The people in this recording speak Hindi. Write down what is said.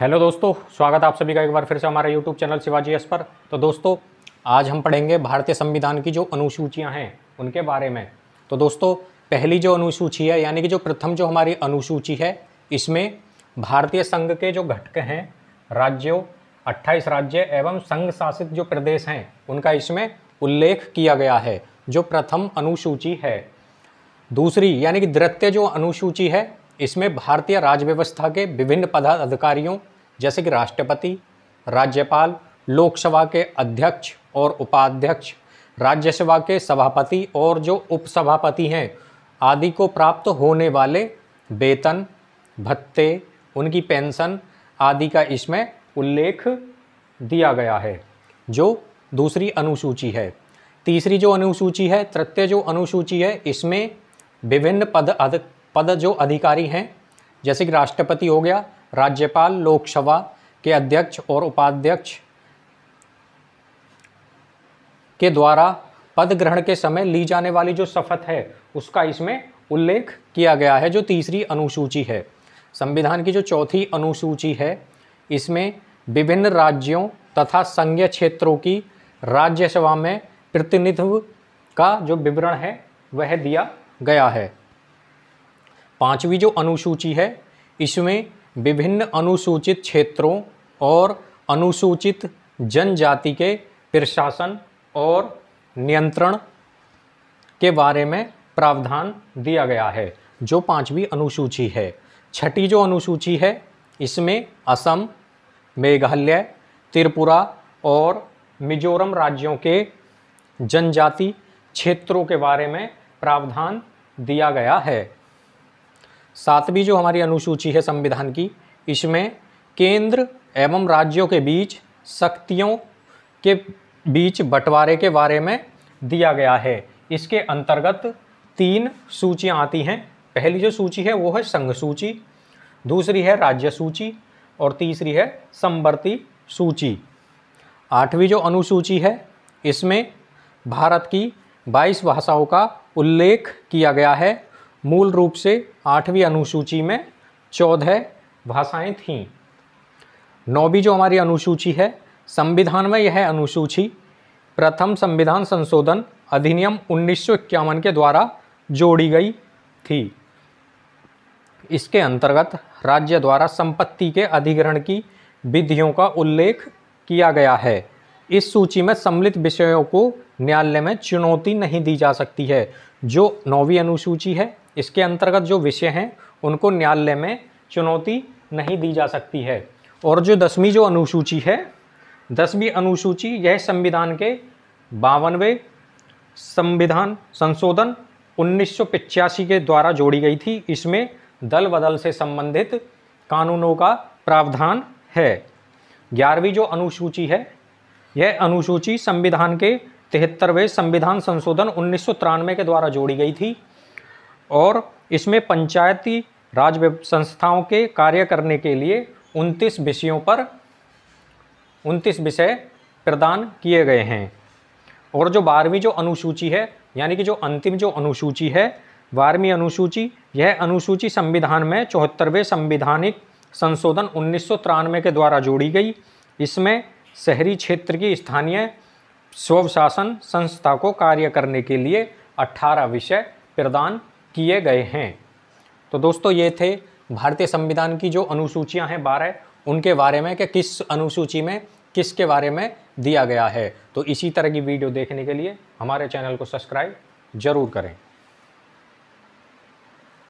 हेलो दोस्तों स्वागत आप सभी का एक बार फिर से हमारे यूट्यूब चैनल शिवाजी एस पर तो दोस्तों आज हम पढ़ेंगे भारतीय संविधान की जो अनुसूचियां हैं उनके बारे में तो दोस्तों पहली जो अनुसूची है यानी कि जो प्रथम जो हमारी अनुसूची है इसमें भारतीय संघ के जो घटक हैं राज्यों अट्ठाईस राज्य एवं संघ शासित जो प्रदेश हैं उनका इसमें उल्लेख किया गया है जो प्रथम अनुसूची है दूसरी यानी कि द्वितीय जो अनुसूची है इसमें भारतीय राज्य व्यवस्था के विभिन्न पदाधिकारियों जैसे कि राष्ट्रपति राज्यपाल लोकसभा के अध्यक्ष और उपाध्यक्ष राज्यसभा के सभापति और जो उपसभापति हैं आदि को प्राप्त होने वाले वेतन भत्ते उनकी पेंशन आदि का इसमें उल्लेख दिया गया है जो दूसरी अनुसूची है तीसरी जो अनुसूची है तृतीय जो अनुसूची है इसमें विभिन्न पद पद जो अधिकारी हैं जैसे कि राष्ट्रपति हो गया राज्यपाल लोकसभा के अध्यक्ष और उपाध्यक्ष के द्वारा पद ग्रहण के समय ली जाने वाली जो शपथ है उसका इसमें उल्लेख किया गया है जो तीसरी अनुसूची है संविधान की जो चौथी अनुसूची है इसमें विभिन्न राज्यों तथा संघीय क्षेत्रों की राज्यसभा में प्रतिनिधित्व का जो विवरण है वह दिया गया है पांचवी जो अनुसूची है इसमें विभिन्न अनुसूचित क्षेत्रों और अनुसूचित जनजाति के प्रशासन और नियंत्रण के बारे में प्रावधान दिया गया है जो पांचवी अनुसूची है छठी जो अनुसूची है इसमें असम मेघालय त्रिपुरा और मिजोरम राज्यों के जनजाति क्षेत्रों के बारे में प्रावधान दिया गया है सातवीं जो हमारी अनुसूची है संविधान की इसमें केंद्र एवं राज्यों के बीच शक्तियों के बीच बंटवारे के बारे में दिया गया है इसके अंतर्गत तीन सूचियाँ आती हैं पहली जो सूची है वो है संघ सूची दूसरी है राज्य सूची और तीसरी है संवर्ती सूची आठवीं जो अनुसूची है इसमें भारत की 22 भाषाओं का उल्लेख किया गया है मूल रूप से आठवीं अनुसूची में चौदह भाषाएं थीं नौवीं जो हमारी अनुसूची है संविधान में यह अनुसूची प्रथम संविधान संशोधन अधिनियम उन्नीस के द्वारा जोड़ी गई थी इसके अंतर्गत राज्य द्वारा संपत्ति के अधिग्रहण की विधियों का उल्लेख किया गया है इस सूची में सम्मिलित विषयों को न्यायालय में चुनौती नहीं दी जा सकती है जो नौवीं अनुसूची है इसके अंतर्गत जो विषय हैं उनको न्यायालय में चुनौती नहीं दी जा सकती है और जो दसवीं जो अनुसूची है दसवीं अनुसूची यह संविधान के बावनवे संविधान संशोधन उन्नीस के द्वारा जोड़ी गई थी इसमें दल बदल से संबंधित कानूनों का प्रावधान है ग्यारहवीं जो अनुसूची है यह अनुसूची संविधान के तिहत्तरवें संविधान संशोधन उन्नीस के द्वारा जोड़ी गई थी और इसमें पंचायती राज संस्थाओं के कार्य करने के लिए उनतीस विषयों पर उनतीस विषय प्रदान किए गए हैं और जो बारहवीं जो अनुसूची है यानी कि जो अंतिम जो अनुसूची है बारहवीं अनुसूची यह अनुसूची संविधान में चौहत्तरवें संविधानिक संशोधन उन्नीस के द्वारा जोड़ी गई इसमें शहरी क्षेत्र की स्थानीय स्वशासन संस्था को कार्य करने के लिए 18 विषय प्रदान किए गए हैं तो दोस्तों ये थे भारतीय संविधान की जो अनुसूचियां हैं बारह उनके बारे में कि किस अनुसूची में किसके बारे में दिया गया है तो इसी तरह की वीडियो देखने के लिए हमारे चैनल को सब्सक्राइब ज़रूर करें